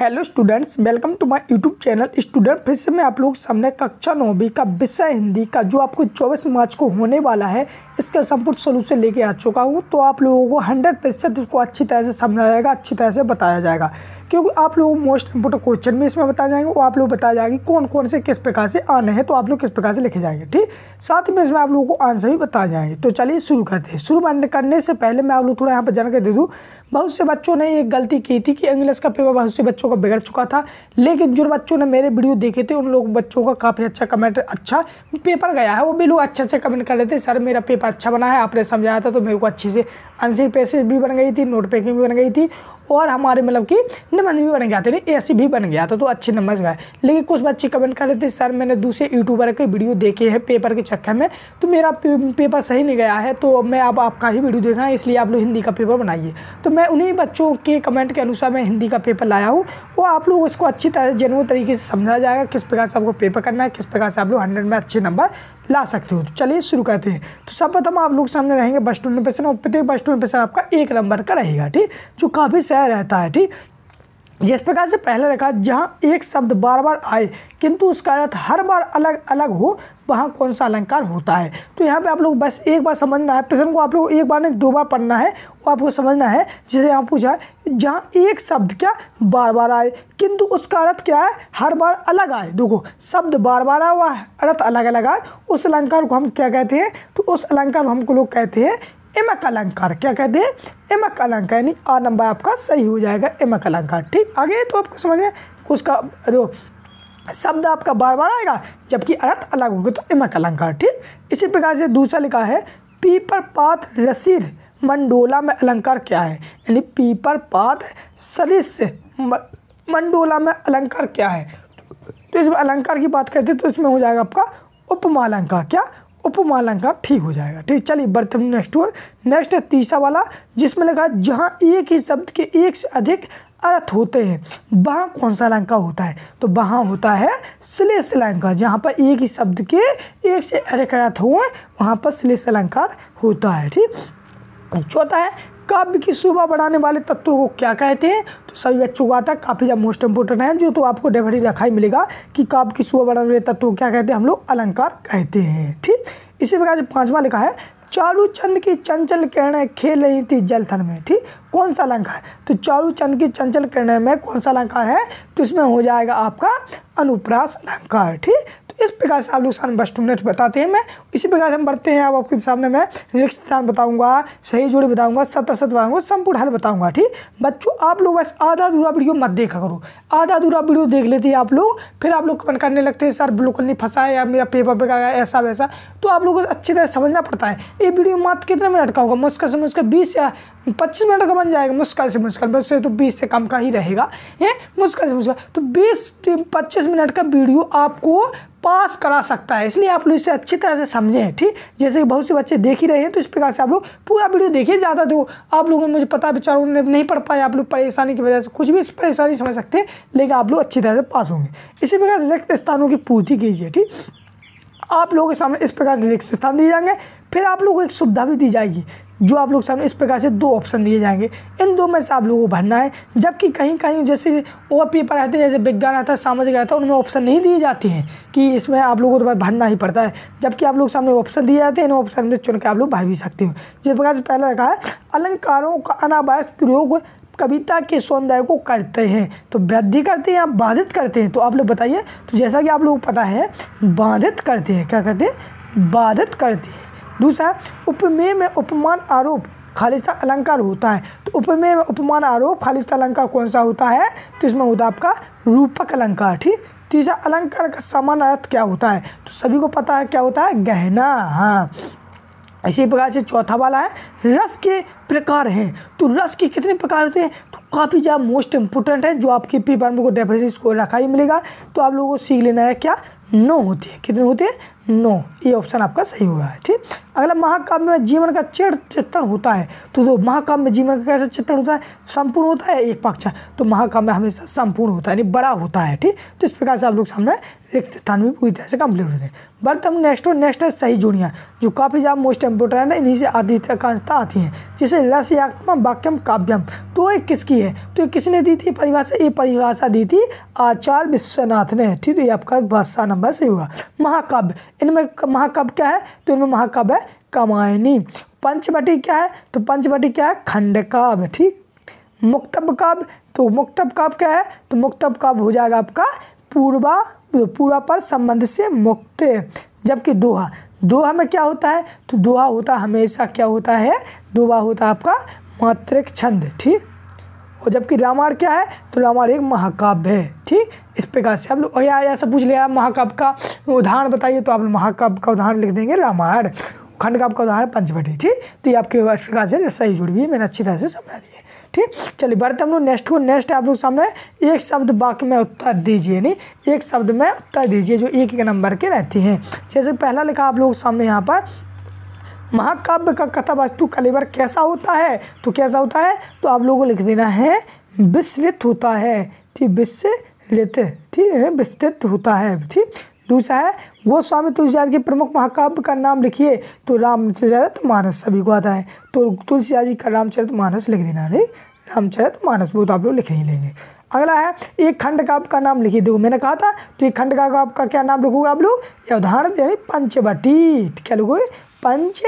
Hello students welcome to my YouTube channel student फिर से मैं आप लोग सामने कक्षा नौवीं का विषय हिंदी का जो आपको चौबीस मार्च को होने वाला है इसका संपूर्ण सोल्यूशन लेके आ चुका हूँ तो आप लोगों को हंड्रेड प्रतिशत इसको अच्छी तरह से समझाया जाएगा अच्छी तरह से बताया जाएगा क्योंकि आप लोग मोस्ट इंपोर्टेंट क्वेश्चन भी इसमें बताए जाएंगे वो आप लोग बताया जाएंगे कौन कौन से किस प्रकार से आने हैं तो आप लोग किस प्रकार से लिखे जाएंगे ठीक साथ में इसमें आप लोगों को आंसर भी बताए जाएंगे तो चलिए शुरू करते हैं शुरू करने से पहले मैं आप लोग थोड़ा यहाँ पर जानकारी दे दूँ बहुत से बच्चों ने एक गलती की थी कि इंग्लिश का पेपर बहुत से बच्चों का बिगड़ चुका था लेकिन जिन बच्चों ने मेरे वीडियो देखे थे उन लोग बच्चों का काफ़ी अच्छा कमेंट अच्छा पेपर गया है वो भी लोग अच्छे अच्छे कमेंट कर रहे थे सर मेरा पेपर अच्छा बना है आपने समझाया था तो मेरे को अच्छे से आंसर पैसेज भी बन गई थी नोट पैकिंग भी बन गई थी और हमारे मतलब कि नंबर भी बन गया था ए सी भी बन गया था तो अच्छे नंबर गए लेकिन कुछ बच्चे कमेंट कर रहे थे सर मैंने दूसरे यूट्यूबर के वीडियो देखे हैं पेपर के चक्कर में तो मेरा पेपर सही नहीं गया है तो मैं अब आपका ही वीडियो देख रहा हूँ इसलिए आप लोग हिंदी का पेपर बनाइए तो मैं उन्हीं बच्चों के कमेंट के अनुसार मैं हिंदी का पेपर लाया हूँ वो आप लोग उसको अच्छी तरह से जेनुअन तरीके से समझा जाएगा किस प्रकार से आपको पेपर करना है किस प्रकार से आप लोग हंड्रेड में अच्छे नंबर ला सकते हो तो चलिए शुरू करते हैं तो प्रथम आप लोग सामने रहेंगे बस टू पेशन और प्रत्येक बस टू पेशन आपका एक नंबर का रहेगा ठीक जो काफ़ी सह रहता है ठीक जिस प्रकार से पहले रखा जहाँ एक शब्द बार बार आए किंतु उसका अर्थ हर बार अलग अलग हो वहाँ कौन सा अलंकार होता है तो यहाँ पे आप लोग बस एक बार समझना है प्रश्न को आप लोग एक बार नहीं दो बार पढ़ना है वो आपको समझना है जिसे यहाँ पूछा है जहाँ एक शब्द क्या बार बार आए किंतु उसका अर्थ क्या है हर बार अलग आए देखो शब्द बार बार आया हुआ अर्थ अलग अलग आए उस अलंकार को हम क्या कहते हैं तो उस अलंकार को हमको लोग कहते हैं इमक अलंकार क्या कहते हैं इमक अलंकार यानी आ नंबर आपका सही हो जाएगा इमक अलंकार ठीक आगे तो आपको समझ में उसका जो शब्द आपका बार बार आएगा जबकि अर्थ अलग होगा तो इमक अलंकार ठीक इसी प्रकार से दूसरा लिखा है पीपर पात रसीद मंडोला में अलंकार क्या है यानी पीपर पात सरिस मंडोला में अलंकार क्या है तो इसमें अलंकार की बात करते हैं तो इसमें हो जाएगा आपका उपमा अलंकार क्या उपमा अलंकार ठीक हो जाएगा ठीक चलिए बढ़ते नेक्स्ट वन नेक्स्ट तीसरा वाला जिसमें लगा जहाँ एक ही शब्द के एक से अधिक अर्थ होते हैं वहाँ कौन सा अलंकार होता है तो वहाँ होता है श्लेष अलंकार जहाँ पर एक ही शब्द के एक से अधिक अर्थ हुए वहाँ पर श्लेष अलंकार होता है ठीक चौथा है काव्य की शोभा बढ़ाने वाले तत्वों को क्या कहते हैं तो सभी बच्चों को आता है काफ़ी ज़्यादा मोस्ट इंपोर्टेंट है जो तो आपको डेफिनेटली रखा ही मिलेगा कि काव्य की शोभा बढ़ाने वाले तत्वों को क्या कहते हैं हम लोग अलंकार कहते हैं ठीक इसी प्रकार से पाँचवा लिखा है चारू चंद की चंचल किरणें खेल रही थी जलथल में ठीक कौन सा अलंकार तो चारू चंद की चंचल किरणें में कौन सा अलंकार है तो इसमें हो जाएगा आपका अनुप्रास अलंकार ठीक इस प्रकार से आप लोग सामने बस टूनेट बताते हैं मैं इसी प्रकार से हम बढ़ते हैं अब आपके सामने मैं रिक्स स्थान बताऊंगा सही जोड़ी बताऊंगा सत असत बताऊंगा संपूर्ण हल बताऊंगा ठीक बच्चों आप लोग बस आधा अधूरा वीडियो मत देखा करो आधा अधूरा वीडियो देख लेते हैं आप लोग फिर आप लोग कमेंट करने लगते हैं सर बिल्कुल नहीं फंसा है या मेरा पेपर बिगड़ा गया ऐसा वैसा तो आप लोगों को अच्छी तरह समझना पड़ता है ये वीडियो मात्र कितने मिनट का होगा मुश्किल से मुश्किल बीस या पच्चीस मिनट का बन जाएगा मुश्किल से मुश्किल से तो बीस से कम का ही रहेगा ये मुश्किल से मुश्किल तो बीस पच्चीस मिनट का वीडियो आपको पास करा सकता है इसलिए आप लोग इसे अच्छी तरह से समझें ठीक जैसे कि बहुत से बच्चे देख ही रहे हैं तो इस प्रकार से आप लोग पूरा वीडियो देखिए ज़्यादा दो तो आप लोगों को मुझे पता बेचारों ने नहीं पढ़ पाया आप लोग परेशानी की वजह से कुछ भी इस परेशानी समझ सकते हैं लेकिन आप लोग अच्छी तरह से पास होंगे इसी प्रकार से रिक्त स्थानों की पूर्ति कीजिए ठीक आप लोगों के सामने इस प्रकार से रिक्त स्थान दिए जाएंगे फिर आप लोगों को एक सुविधा भी दी जाएगी जो आप लोग सामने इस प्रकार से दो ऑप्शन दिए जाएंगे इन दो में से आप लोगों को भरना है जबकि कहीं कहीं जैसे ओ पेपर आते हैं जैसे विज्ञान आता है सामाजिक आता है उनमें ऑप्शन नहीं दिए जाते हैं कि इसमें आप लोगों को तो भरना ही पड़ता है जबकि आप लोग सामने ऑप्शन दिए जाते हैं इन ऑप्शन में चुन के आप लोग भर भी सकते हो जिस प्रकार से पहला रखा है अलंकारों का अनावास प्रयोग कविता के सौंदर्य को करते हैं तो वृद्धि करते हैं या बाधित करते हैं तो आप लोग बताइए तो जैसा कि आप लोग पता है बाधित करते हैं क्या करते हैं बाधित करते हैं दूसरा उपमेय में उपमान आरोप खालिस्ता अलंकार होता है तो उपमेय में उपमान आरोप खालिस्ता अलंकार कौन सा होता है तो इसमें होता आपका रूपक अलंकार ठीक तीसरा अलंकार का सामान्य अर्थ क्या होता है तो सभी को पता है क्या होता है गहना हाँ इसी प्रकार से चौथा वाला है रस के प्रकार हैं तो रस के कितने प्रकार होते हैं तो काफ़ी ज़्यादा मोस्ट इम्पोर्टेंट है जो आपके पेपर में को डेफिनेटली स्कोर रखा ही मिलेगा तो आप लोगों को सीख लेना है क्या नौ होते हैं कितने होते हैं नो ये ऑप्शन आपका सही हुआ है ठीक अगला महाकाव्य में जीवन का चिर चित्रण होता है तो जो महाकाव्य में जीवन का कैसे चित्रण होता है संपूर्ण होता है एक पक्ष तो महाकाव्य हमेशा संपूर्ण होता है यानी बड़ा होता है ठीक तो इस प्रकार से आप लोग सामने रिक्त स्थान में पूरी तरह से कंप्लीट होते हैं बट हम नेक्स्ट और नेक्स्ट है सही जोड़ियाँ जो काफ़ी ज़्यादा मोस्ट इम्पोर्टेंट है इन्हीं से आदित्यकांशता आती हैं जैसे रसयात्मा वाक्यम काव्यम तो ये किसकी है तो ये किसने दी थी परिभाषा ये परिभाषा दी थी आचार्य विश्वनाथ ने ठीक है तो आपका भाषा नंबर सही होगा महाकाव्य इनमें महाकव क्या है तो इनमें महाकव है कमायनी पंचवटी क्या है तो पंचवटी क्या है खंड काव्य ठीक मुक्तब काव्य तो मुक्तब काव्य क्या है तो मुक्तब काव्य हो जाएगा आपका पूर्वा पूरा पर संबंध से मुक्त जबकि दोहा दोहा में क्या होता है तो दोहा होता हमेशा क्या होता है दोहा होता है आपका मात्रिक छंद ठीक और जबकि रामायण क्या है तो रामायण एक महाकाव्य है ठीक इस प्रकार से आप लोग ऐसा पूछ लिया महाकाव्य का उदाहरण बताइए तो आप महाकाव्य का उदाहरण लिख देंगे रामायण खंड का आपका उदाहरण पंचवटी ठीक तो ये आपके इस प्रकार से सही जुड़ हुई मैंने अच्छी तरह से समझा दी है ठीक चलिए बढ़ते हम लोग नेक्स्ट को नेक्स्ट आप लोग सामने एक शब्द वाक्य में उत्तर दीजिए नहीं एक शब्द में उत्तर दीजिए जो एक एक नंबर के रहती हैं जैसे पहला लिखा आप लोग सामने यहाँ पर महाकाव्य का कथा वस्तु कलेवर कैसा होता है तो कैसा होता है तो आप लोगों को लिख देना है विस्तृत होता है ठीक विस्तृत ठीक है विस्तृत होता है ठीक दूसरा है वो स्वामी तुलसीदास के प्रमुख महाकाव्य का नाम लिखिए तो रामचरित मानस सभी को आता है तो तुलसीदास जी का रामचरित मानस लिख देना नहीं रामचरित मानस वो तो आप लोग लिख नहीं लेंगे अगला है एक खंड काव्य का नाम लिखिए देखो मैंने कहा था तो एक खंड काव्य का क्या नाम लिखोगे आप लोग उदाहरण यानी पंचवटी क्या लिखोगे पंच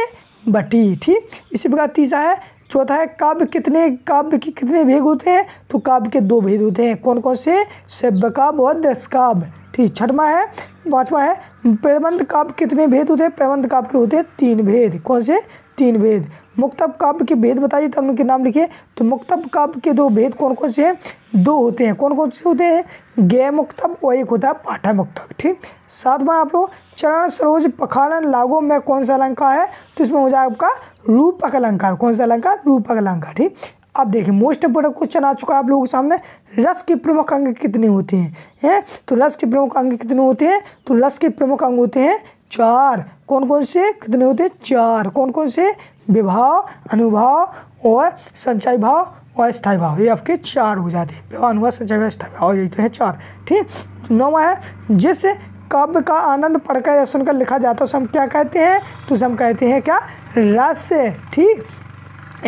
बटी ठीक इसी प्रकार तीसरा है चौथा है काव्य कितने काव्य के कितने भेद होते हैं तो काव्य के दो भेद होते हैं कौन कौन से सभ्य काव्य और दस काव्य ठीक छठवा है पाँचवा है प्रबंध काव्य कितने भेद होते हैं प्रबंध काव्य के होते हैं तीन भेद कौन से तीन भेद मुक्तब काव्य के भेद बताइए तो हम उनके नाम लिखिए तो मुक्तब काव्य के दो भेद कौन कौन से हैं दो होते हैं कौन कौन से होते हैं गै मुक्तब और एक होता है पाठा मुक्तब ठीक सातवा आप लोग चरण सरोज पखानन लागो में कौन सा अलंकार है तो इसमें हो जाए आपका रूपक अलंकार कौन सा अलंकार रूपक अलंकार ठीक अब देखिए मोस्ट इंपोर्टेंट क्वेश्चन आ चुका है आप लोगों के सामने रस के प्रमुख अंग कितने होते हैं है? तो रस के प्रमुख अंग कितने होते हैं तो रस के प्रमुख अंग होते हैं चार कौन कौन से कितने होते हैं चार कौन कौन से विभाव अनुभाव और संचाई भाव और स्थायी भाव ये आपके चार हो जाते हैं विवाह संचाई भाव स्थायी भाव यही तो है चार ठीक तो नौवा है जिस काव्य का आनंद पढ़कर या सुनकर लिखा जाता है उसे हम क्या कहते हैं तो उसे हम कहते हैं क्या रस ठीक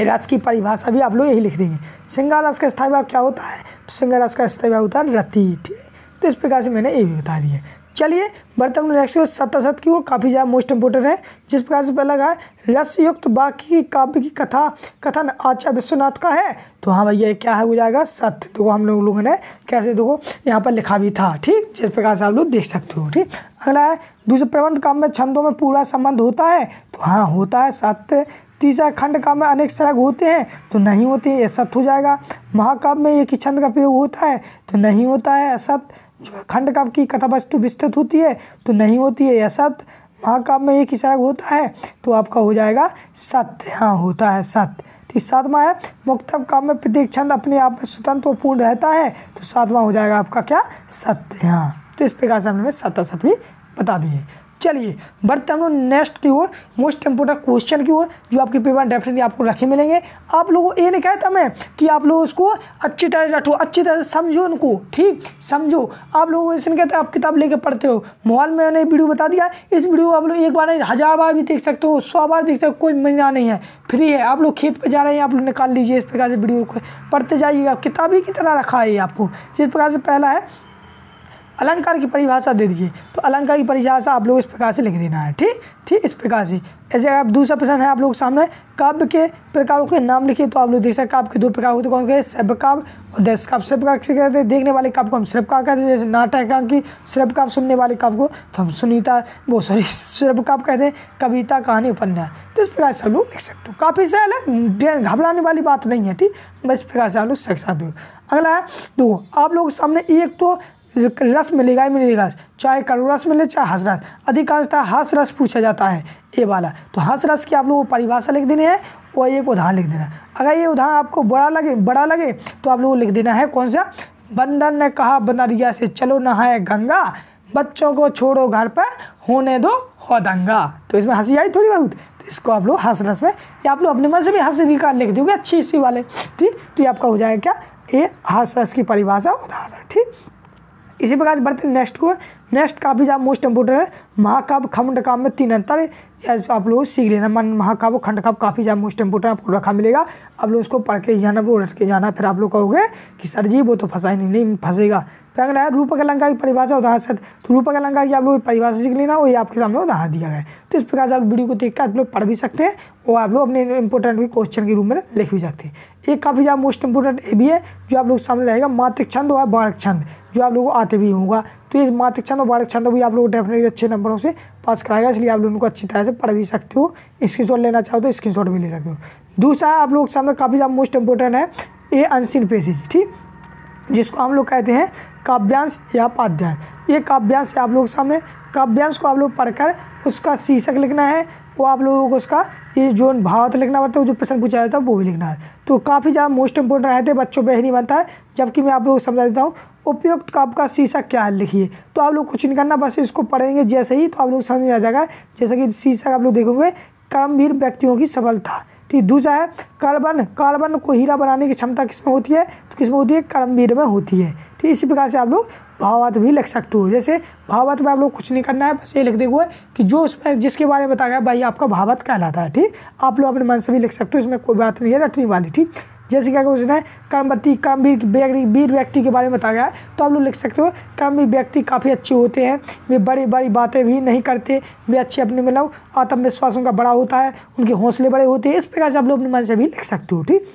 रस की परिभाषा भी आप लोग यही लिख देंगे सिंगा रस का स्थायी भाव क्या होता है तो सिंगा रस का स्थायी भाव होता है रति ठीक तो इस प्रकार से मैंने ये भी बता दिया है चलिए बर्तन नेक्स्ट सत्य की वो काफ़ी ज़्यादा मोस्ट इम्पोर्टेंट है जिस प्रकार से पहला का है रसयुक्त बाकी काव्य की कथा कथन आचार्य विश्वनाथ का है तो हाँ भैया क्या है वो जाएगा सत्य देखो हम लोग लोगों ने कैसे देखो यहाँ पर लिखा भी था ठीक जिस प्रकार से आप लोग देख सकते हो ठीक अगला है दूसरे प्रबंध काम में छंदों में पूरा संबंध होता है तो हाँ होता है सत्य तीसरा खंड काव्य में अनेक सर्ग होते हैं तो नहीं होते हैं असत हो जाएगा महाकाव्य में एक ही छंद का प्रयोग होता है तो नहीं होता है असत जो खंड काव्य की कथा वस्तु विस्तृत होती है तो नहीं होती है असत महाकाव्य में एक ही सर्ग होता है तो आपका हो जाएगा सत्य हाँ होता है सत्य ठीक तो सातवां है मुक्तव काम में प्रत्येक छंद अपने आप में स्वतंत्र और पूर्ण रहता है तो सातवां हो जाएगा आपका क्या सत्य हाँ तो इस प्रकार से हमने सत्य सत्य बता दिए चलिए बढ़ते हम लोग नेक्स्ट की ओर मोस्ट इंपोर्टेंट क्वेश्चन की ओर जो आपके पेपर डेफिनेटली आपको रखे मिलेंगे आप लोगों ये नहीं कहता मैं कि आप लोग उसको अच्छी तरह रखो अच्छी तरह से समझो उनको ठीक समझो आप लोग ऐसे नहीं कहते आप किताब लेके पढ़ते हो मोबाइल में मैंने वीडियो बता दिया इस वीडियो को आप लोग एक बार नहीं हज़ार बार भी देख सकते हो सौ बार देख सकते हो कोई महीना नहीं है फ्री है आप लोग खेत पर जा रहे हैं आप लोग निकाल लीजिए इस प्रकार से वीडियो को पढ़ते जाइएगा किताबी की तरह रखा है आपको जिस प्रकार से पहला है अलंकार की परिभाषा दे दीजिए तो अलंकार की परिभाषा आप लोग इस प्रकार से लिख देना है ठीक ठीक इस प्रकार से ऐसे अगर आप दूसरा प्रश्न है आप लोग सामने काव्य के प्रकारों के नाम लिखिए तो आप लोग देख सकते काव्य के दो प्रकार होते कौन कहे शब्द काव्य और दस काव्य शब्द काव्य कहते हैं देखने वाले काव्य को हम शब्द काव्य कहते हैं जैसे नाटक की शब्द काव्य सुनने वाले काव्य को तो हम सुनीता वो सॉरी शब्द काव्य कहते हैं कविता कहानी उपन्यास तो इस प्रकार से आप लोग लिख सकते हो काफ़ी सर घबराने वाली बात नहीं है ठीक बस इस प्रकार से आप लोग सकते हो अगला है दो आप लोग सामने एक तो रस मिलेगा ही मिलेगा चाहे करुण रस मिले चाहे हंस रस अधिकांशतः हंस रस पूछा जाता है ए वाला तो हंस रस की आप लोगों को परिभाषा लिख देनी है और एक उदाहरण लिख देना अगर ये उदाहरण आपको बड़ा लगे बड़ा लगे तो आप लोग को लिख देना है कौन सा बंधन ने कहा बनरिया से चलो नहाए गंगा बच्चों को छोड़ो घर पर होने दो हो दंगा तो इसमें हंसी आई थोड़ी बहुत तो इसको आप लोग हंस रस में या आप लोग अपने मन से भी हंस निकाल लिख दोगे अच्छी इसी वाले ठीक तो ये आपका हो जाएगा क्या ये हंस रस की परिभाषा उदाहरण ठीक इसी प्रकार से बढ़ते नेक्स्ट को नेक्स्ट काफ़ी ज़्यादा मोस्ट इम्पोर्टेंट है महाकाव्य खंड काव्य में तीन अंतर आप लोग सीख लेना मन महाकाव्य खंड काव्य काफ़ी ज़्यादा मोस्ट इम्पोर्टेंट आपको रखा मिलेगा आप लोग उसको पढ़ के जाना उलट के जाना फिर आप लोग कहोगे कि सर जी वो तो फंसा ही नहीं फंसेगा फिर तो है रूपक अलंकार की परिभाषा उदाहरण सत तो रूपक अलंकार की आप लोग परिभाषा सीख लेना वही आपके सामने उदाहरण दिया गया तो इस प्रकार से आप वीडियो को देख कर आप लोग पढ़ भी सकते हैं और आप लोग अपने इंपोर्टेंट भी क्वेश्चन के रूप में लिख भी सकते हैं एक काफ़ी ज़्यादा मोस्ट इंपोर्टेंट ए भी है जो आप लोग सामने रहेगा मातृ छंद और बाढ़ छंद जो आप लोगों को आते भी होगा तो ये मातृक छंद और वार्तिक छंद भी आप लोग डेफिनेटली अच्छे नंबरों से पास कराएगा इसलिए आप लोग उनको अच्छी तरह से पढ़ भी सकते हो स्क्रीन लेना चाहो तो स्क्रीन भी ले सकते हो दूसरा आप लोग सामने काफ़ी ज़्यादा मोस्ट इंपॉर्टेंट है ये अनसिन पेसेज ठीक जिसको हम लोग कहते हैं काव्यांश या पाध्यांश ये काव्यांश है आप लोग सामने काव्यांश को आप लोग पढ़कर उसका शीर्षक लिखना है वो आप लोगों को उसका ये जो भाव तो लिखना पड़ता है जो प्रश्न पूछा जाता है वो भी लिखना है तो काफ़ी ज़्यादा मोस्ट इंपॉर्टेंट रहते हैं बच्चों पर ही नहीं बनता है जबकि मैं आप लोग को समझा देता हूँ उपयुक्त का आपका शीशा क्या है लिखिए तो आप लोग कुछ नहीं करना बस इसको पढ़ेंगे जैसे ही तो आप लोग समझ में आ जाएगा जैसा कि शीशा आप लोग देखोगे कर्मवीर व्यक्तियों की सफलता ठीक दूसरा है कार्बन कार्बन को हीरा बनाने की क्षमता किसमें होती है तो किसमें होती है कर्मवीर में होती है ठीक इसी प्रकार से आप लोग भाववाद भी लिख सकते हो जैसे भाववाद में आप लोग कुछ नहीं करना है बस ये लिख देखो कि जो उसमें जिसके बारे में बताया गया भाई आपका भावत कहलाता है ठीक आप लोग अपने मन से भी लिख सकते हो इसमें कोई बात नहीं है रटनी वाली ठीक जैसे क्या क्वेश्चन है कर्मवती कर्मवीर वीर व्यक्ति के बारे में बताया गया है तो आप लोग लिख सकते हो कर्मवीर व्यक्ति काफ़ी अच्छे होते हैं वे बड़ी बड़ी बातें भी नहीं करते वे अच्छे अपने मतलब आत्मविश्वास उनका बड़ा होता है उनके हौसले बड़े होते हैं इस प्रकार से आप लोग अपने मन से भी लिख सकते हो ठीक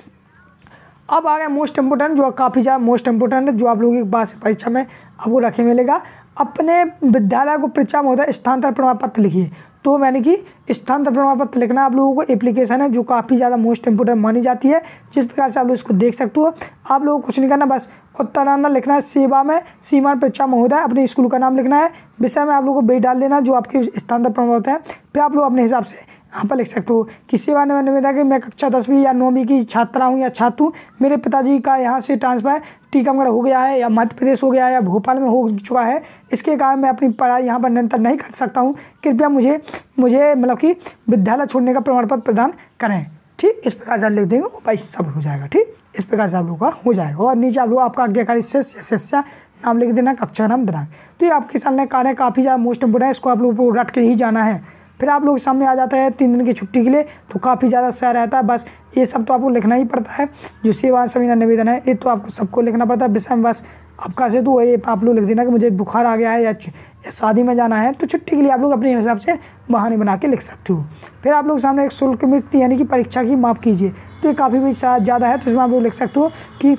अब आ गया मोस्ट इम्पोर्टेंट जो काफ़ी ज़्यादा मोस्ट इम्पोर्टेंट है जो आप लोगों की बात परीक्षा में आपको रखे मिलेगा अपने विद्यालय को परीक्षा में होता है स्थानांतर प्रमाण पत्र लिखिए तो यानी कि स्थानांतर प्रमाण पत्र लिखना आप लोगों को एप्लीकेशन है जो काफ़ी ज़्यादा मोस्ट इंपोर्टेंट मानी जाती है जिस प्रकार से आप लोग इसको देख सकते हो आप लोगों को कुछ नहीं करना बस उत्तराना लिखना है सेवा में सीमान परीक्षा महोदय अपने स्कूल का नाम लिखना है विषय में आप लोगों को बेट डाल देना जो आपके स्थानांतर प्रमाण होता है फिर आप लोग अपने हिसाब से यहाँ पर लिख सकते हो किसी बार ने मैंने कि मैं कक्षा दसवीं या नौवीं की छात्रा हूँ या छात्र हूँ मेरे पिताजी का यहाँ से ट्रांसफ़र है टीकमगढ़ हो गया है या मध्य प्रदेश हो गया है या भोपाल में हो चुका है इसके कारण मैं अपनी पढ़ाई यहाँ पर निरंतर नहीं कर सकता हूँ कृपया मुझे मुझे मतलब कि विद्यालय छोड़ने का प्रमाण पत्र प्रदान करें ठीक इस प्रकार से आप लिख देंगे भाई सब हो जाएगा ठीक इस प्रकार से आप लोगों का हो जाएगा और नीचे आप लोग आपका आज्ञाकारी शिष्य नाम लिख देना कक्षा नाम दिनांक तो ये आपके सामने कार्य काफ़ी ज़्यादा मोस्ट इंपोर्टेंट है इसको आप लोगों को रट के ही जाना है फिर आप लोग सामने आ जाता है तीन दिन की छुट्टी के लिए तो काफ़ी ज़्यादा सह रहता है बस ये सब तो आपको लिखना ही पड़ता है जो सेवा समीना निवेदन है ये तो आपको सबको लिखना पड़ता है विषय बस आपका से तो ये आप लोग लिख देना कि मुझे बुखार आ गया है या, या शादी में जाना है तो छुट्टी के लिए आप लोग अपने हिसाब से बहाने बना के लिख सकते हो फिर आप लोग सामने एक शुल्क मुक्त यानी कि परीक्षा की माफ़ कीजिए तो ये काफ़ी भी ज़्यादा है तो इसमें आप लोग लिख सकते हो कि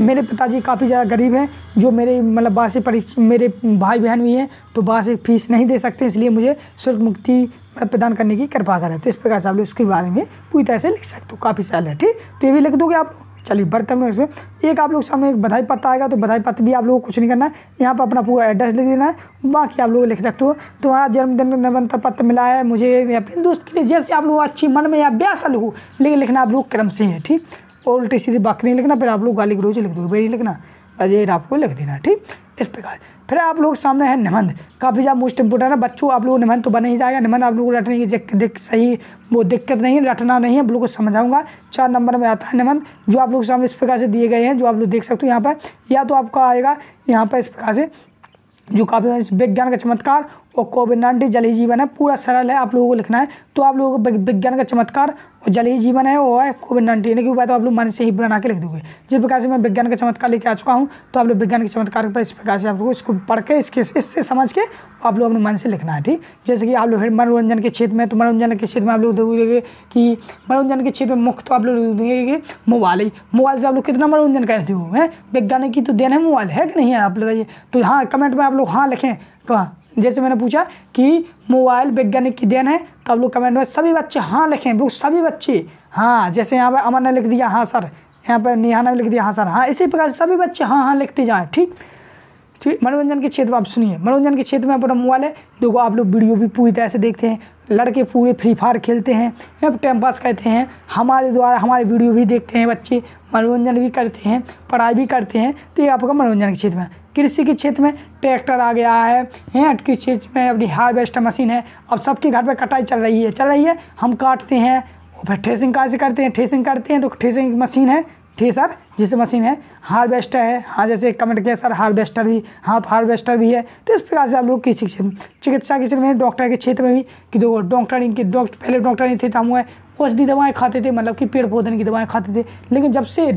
मेरे पिताजी काफ़ी ज़्यादा गरीब हैं जो मेरे मतलब बासी परीक्षा मेरे भाई बहन भी हैं तो बासी फीस नहीं दे सकते इसलिए मुझे शुल्क मुक्ति मतलब प्रदान करने की कृपा करें तो इस प्रकार से आप लोग इसके बारे में पूरी तरह से लिख सकते हो काफ़ी साल है ठीक तो ये भी लिख दोगे आप चलिए बर्तन में उसमें एक आप लोग सामने एक बधाई पत्र आएगा तो बधाई पत्र भी आप लोगों को कुछ नहीं करना है यहाँ पर अपना पूरा एड्रेस लिख देना है बाकी आप लोग लिख सकते हो तुम्हारा जन्मदिन निमंत्रण पत्र मिला है मुझे अपने दोस्त के लिए जैसे आप लोग अच्छी मन में या ब्याह सा लिखो लेकिन लिखना आप लोग क्रम से है ठीक और उल्टी सीधी बाकी नहीं लिखना फिर आप लोग गाली गलोच लिख दोगे नहीं लिखना अजय आपको लिख देना ठीक इस प्रकार फिर आप लोग सामने है निबंध काफ़ी ज़्यादा मोस्ट इंपोर्टेंट है बच्चों आप लोग निबंध तो बने ही जाएगा निबंध आप लोग रटने की दिक्कत सही वो दिक्कत नहीं है रटना नहीं है आप लोग को समझाऊंगा चार नंबर में आता है निबंध जो आप लोग सामने इस प्रकार से दिए गए हैं जो आप लोग देख सकते हो यहाँ पर या तो आपका आएगा यहाँ पर इस प्रकार से जो काफ़ी विज्ञान का चमत्कार और कोविड नाइन्टीन जल ही जीवन है पूरा सरल है आप लोगों को लिखना है तो आप लोगों को विज्ञान का चमत्कार और जल ही जीवन है वो है कोविड नाइन्टीन की उपाय तो आप लोग मन से ही बना के लिख दोगे जिस प्रकार से मैं विज्ञान का चमत्कार लेके आ चुका हूँ तो आप लोग विज्ञान के चमत्कार पर इस प्रकार से आप लोग इसको पढ़ के इसके इससे समझ के आप लोग अपने मन से लिखना है ठीक जैसे कि आप लोग मनोरंजन के क्षेत्र में तो मनोरंजन के क्षेत्र में आप लोग दोगे कि मनोरंजन के क्षेत्र में मुख्य तो आप लोग दोगे मोबाइल ही मोबाइल से आप लोग कितना मनोरंजन करते हो वैज्ञानिक की तो देन है मोबाइल है कि नहीं है आप लोग तो हाँ कमेंट में आप लोग हाँ लिखें कहाँ जैसे मैंने पूछा कि मोबाइल वैज्ञानिक की देन है तो आप लोग कमेंट में सभी बच्चे हाँ लिखें बोलो सभी बच्चे हाँ जैसे यहाँ पर अमन ने लिख दिया हाँ सर यहाँ पर नेहा ने लिख दिया हाँ सर हाँ इसी प्रकार से सभी बच्चे हाँ हाँ लिखते जाएँ ठीक ठीक तो मनोरंजन के क्षेत्र में आप सुनिए मनोरंजन के क्षेत्र में अपना मोबाइल है देखो आप लोग वीडियो भी पूरी तरह से देखते हैं लड़के पूरे फ्री फायर खेलते हैं या टाइम पास करते हैं हमारे द्वारा हमारे वीडियो भी देखते हैं बच्चे मनोरंजन भी करते हैं पढ़ाई भी करते हैं तो ये आपका मनोरंजन के क्षेत्र में कृषि के क्षेत्र में ट्रैक्टर आ गया है हैं किस क्षेत्र में अपनी हार्वेस्टर मशीन है अब सबके घर पर कटाई चल रही है चल रही है हम काटते हैं फिर ठेसिंग कहाँ से करते हैं ठेसिंग करते हैं तो ठेसिंग मशीन है ठीक है सर जिस मशीन है हार्वेस्टर है हाँ जैसे कमेंट किया सर हार्वेस्टर भी हाँ तो हार्वेस्टर भी है तो इस प्रकार से आप लोग किसी क्षेत्र चिकित्सा के क्षेत्र में डॉक्टर के क्षेत्र में भी कि देखो डॉक्टर इनके डॉक्टर पहले डॉक्टर नहीं थे तो हम हुआ औषधि दवाएँ खाते थे मतलब कि पेड़ पौधन की दवाएँ खाते थे लेकिन जब से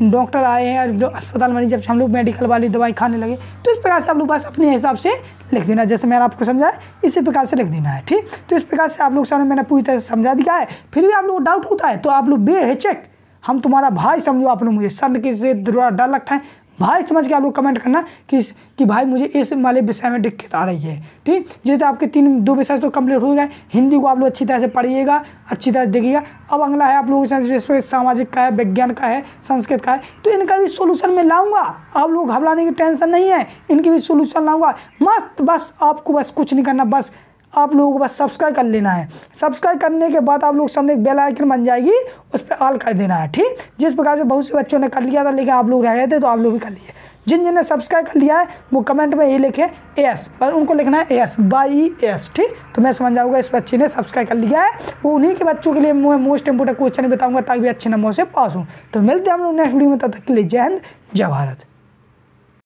डॉक्टर आए हैं अस्पताल में जब हम लोग मेडिकल वाली दवाई खाने लगे तो इस प्रकार से आप लोग बस अपने हिसाब से लिख देना जैसे मैंने आपको समझाया इसी प्रकार से लिख देना है ठीक तो इस प्रकार से आप लोग सामने मैंने पूरी तरह से समझा दिया है फिर भी आप लोग डाउट होता है तो आप लोग बेहिचक हम तुम्हारा भाई समझो आपने मुझे सर के से डर लगता है भाई समझ के आप लोग कमेंट करना कि कि भाई मुझे इस वाले विषय में दिक्कत आ रही है ठीक जैसे तो आपके तीन दो विषय तो कंप्लीट हो गए हिंदी को आप लोग अच्छी तरह से पढ़िएगा अच्छी तरह से देखिएगा अब अगला है आप लोगों से सामाजिक का है विज्ञान का है संस्कृत का है तो इनका भी सोल्यूशन मैं लाऊंगा आप लोग घबराने की टेंशन नहीं है इनकी भी सोल्यूशन लाऊंगा मस्त बस आपको बस कुछ नहीं करना बस आप लोगों को बस सब्सक्राइब कर लेना है सब्सक्राइब करने के बाद आप लोग सामने एक बेल आइकन बन जाएगी उस पर ऑल कर देना है ठीक जिस प्रकार से बहुत से बच्चों ने कर लिया था लेकिन आप लोग रह गए थे तो आप लोग भी कर लिए जिन जिन ने सब्सक्राइब कर लिया है वो कमेंट में ये लिखे एस पर उनको लिखना है एस बाई एस ठीक तो मैं समझ जाऊँगा इस बच्चे ने सब्सक्राइब कर लिया है वो उन्हीं के बच्चों के लिए मैं मोस्ट इंपोर्टेंट क्वेश्चन बताऊँगा ताकि अच्छे नंबर से पास हूँ तो मिलते हैं हम लोग नेक्स्ट वीडियो में तब तक के लिए जय हिंद जय भारत